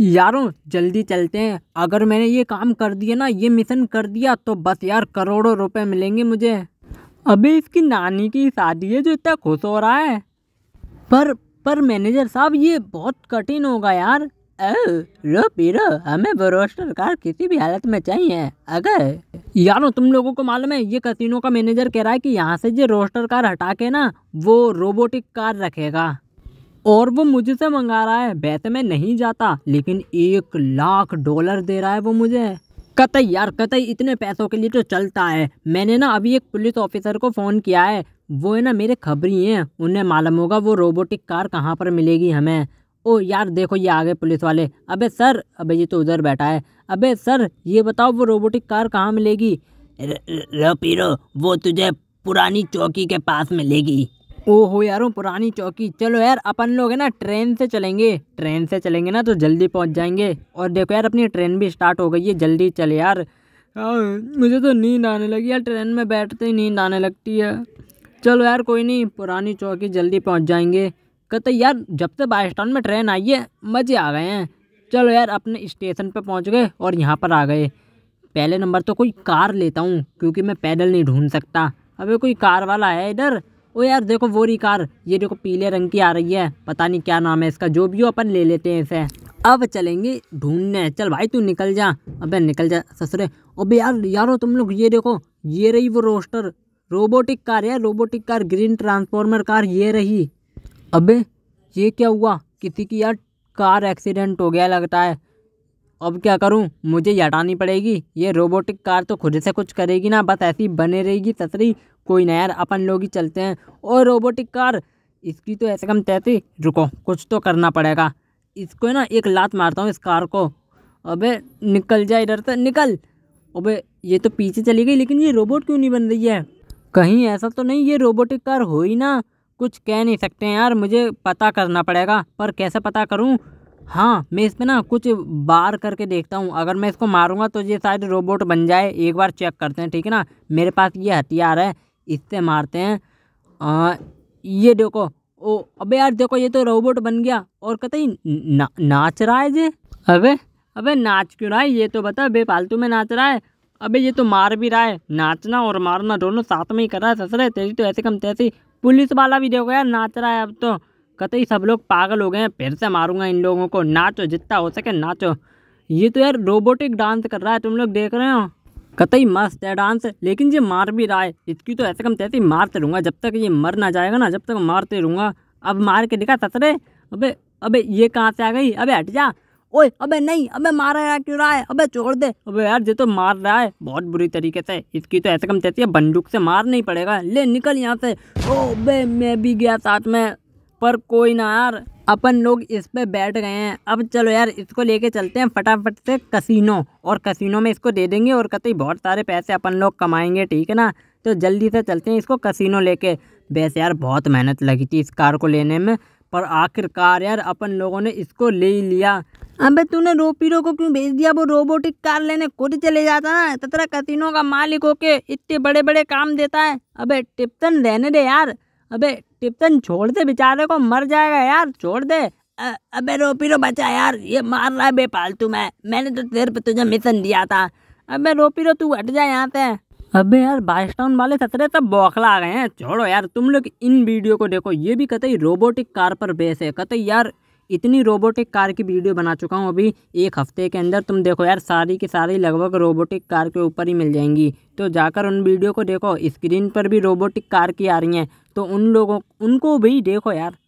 यारों जल्दी चलते हैं अगर मैंने ये काम कर दिया ना ये मिशन कर दिया तो बस यार करोड़ों रुपए मिलेंगे मुझे अभी इसकी नानी की शादी है जो इतना खुश हो रहा है पर पर मैनेजर साहब ये बहुत कठिन होगा यार रो पीरो हमें वो रोस्टर कार किसी भी हालत में चाहिए अगर यारो तुम लोगों को मालूम है ये कसिनो का मैनेजर कह रहा है कि यहाँ से जो रोस्टर कार हटा के ना वो रोबोटिक कार रखेगा और वो मुझसे मंगा रहा है वैसे मैं नहीं जाता लेकिन एक लाख डॉलर दे रहा है वो मुझे कतई यार कतई इतने पैसों के लिए तो चलता है मैंने ना अभी एक पुलिस ऑफिसर को फ़ोन किया है वो है ना मेरे खबरी हैं उन्हें मालूम होगा वो रोबोटिक कार कहाँ पर मिलेगी हमें ओ यार देखो ये आगे पुलिस वाले अबे सर अबे ये तो उधर बैठा है अबे सर ये बताओ वो रोबोटिक कार कहाँ मिलेगी रो पीरो वो तुझे पुरानी चौकी के पास मिलेगी ओहो यारो पुरानी चौकी चलो यार अपन लोग है ना ट्रेन से चलेंगे ट्रेन से चलेंगे ना तो जल्दी पहुंच जाएंगे और देखो यार अपनी ट्रेन भी स्टार्ट हो गई है जल्दी चले यार आ, मुझे तो नींद आने लगी यार ट्रेन में बैठते ही नींद आने लगती है चलो यार कोई नहीं पुरानी चौकी जल्दी पहुँच जाएंगे कहते यार जब से बाई स्टैंड में ट्रेन आई है मज़े आ गए हैं चलो यार अपने स्टेशन पर पहुँच गए और यहाँ पर आ गए पहले नंबर तो कोई कार लेता हूँ क्योंकि मैं पैदल नहीं ढूंढ सकता अबे कोई कार वाला है इधर ओ यार देखो वो रही कार ये देखो पीले रंग की आ रही है पता नहीं क्या नाम है इसका जो भी हो अपन ले लेते हैं इसे अब चलेंगे ढूंढने चल भाई तू निकल जा अबे निकल जा ससुरे अबे यार यारो तुम लोग ये देखो ये रही वो रोस्टर रोबोटिक कार यार robotic car green transformer car ये रही अबे ये क्या हुआ किसी की यार कार एक्सीडेंट हो गया लगता है अब क्या करूं मुझे हटानी पड़ेगी ये रोबोटिक कार तो खुद से कुछ करेगी ना बस ऐसी बने रहेगी तसरी कोई ना यार अपन लोग ही चलते हैं और रोबोटिक कार इसकी तो ऐसे कम तैती रुको कुछ तो करना पड़ेगा इसको ना एक लात मारता हूँ इस कार को अबे निकल जाए इधर से निकल अबे ये तो पीछे चली गई लेकिन ये रोबोट क्यों नहीं बन रही है कहीं ऐसा तो नहीं ये रोबोटिक कार हो ही ना कुछ कह नहीं सकते हैं यार मुझे पता करना पड़ेगा पर कैसे पता करूँ हाँ मैं इसमें ना कुछ बार करके देखता हूँ अगर मैं इसको मारूंगा तो ये शायद रोबोट बन जाए एक बार चेक करते हैं ठीक है ना मेरे पास ये हथियार है इससे मारते हैं आ, ये देखो ओ अबे यार देखो ये तो रोबोट बन गया और कतई ना, नाच रहा है जे अबे अबे नाच क्यों रहा है ये तो बता फालतू में नाच रहा है अबे ये तो मार भी रहा है नाचना और मारना दोनों साथ में ही कर रहा है ससरे तेरी तो ऐसे कम तैसी पुलिस वाला भी देखो यार नाच रहा है अब तो कतई तो सब लोग पागल हो गए हैं फिर से मारूंगा इन लोगों को नाचो जितना हो सके नाचो ये तो यार रोबोटिक डांस कर रहा है तुम लोग देख रहे हो कतई तो मस्त है डांस लेकिन ये मार भी रहा है इसकी तो ऐसे कम तैसे मारते रहूँगा जब तक ये मर ना जाएगा ना जब तक मारते रहूँगा अब मार के दिखा सतरे अबे अबे ये कहाँ से आ गई अबे हट जा ओए अबे नहीं अबे मारा क्यों रहा है अबे छोड़ दे अबे यार ये तो मार रहा है बहुत बुरी तरीके से इसकी तो ऐसे कम तैसे बंदूक से मार नहीं पड़ेगा ले निकल यहाँ से ओ बे मैं भी गया साथ में पर कोई ना यार अपन लोग इस पे बैठ गए हैं अब चलो यार इसको लेके चलते हैं फटाफट से कसिनो और कसिनो में इसको दे देंगे और कतई बहुत सारे पैसे अपन लोग कमाएंगे ठीक है ना तो जल्दी से चलते हैं इसको कसिनो लेके वैसे यार बहुत मेहनत लगी थी इस कार को लेने में पर आखिरकार यार अपन लोगों ने इसको ले ही लिया अबे तूने रोपीरो को क्यों भेज दिया वो रोबोटिक कार लेने खुद चले जाता ना ततरा तो कसिनो का मालिक होके इतने बड़े बड़े काम देता है अबे टिप्टन रहने दे यार अबे टिप्पन छोड़ दे बेचारे को मर जाएगा यार छोड़ दे अबे रो पीरो बचा यार ये मार रहा है बेपालतू मैं मैंने तो तेरे पे तुझे मिशन दिया था अबे रो पीरो तू हट जा यहाँ पे अबे यार बाइस टाउन वाले खतरे तब बौखला आ गए हैं छोड़ो यार तुम लोग इन वीडियो को देखो ये भी कतई रोबोटिक कार पर बेस है कतई यार इतनी रोबोटिक कार की वीडियो बना चुका हूँ अभी एक हफ्ते के अंदर तुम देखो यार सारी की सारी लगभग रोबोटिक कार के ऊपर ही मिल जाएंगी तो जाकर उन वीडियो को देखो स्क्रीन पर भी रोबोटिक कार की आ रही हैं तो उन लोगों उनको भी देखो यार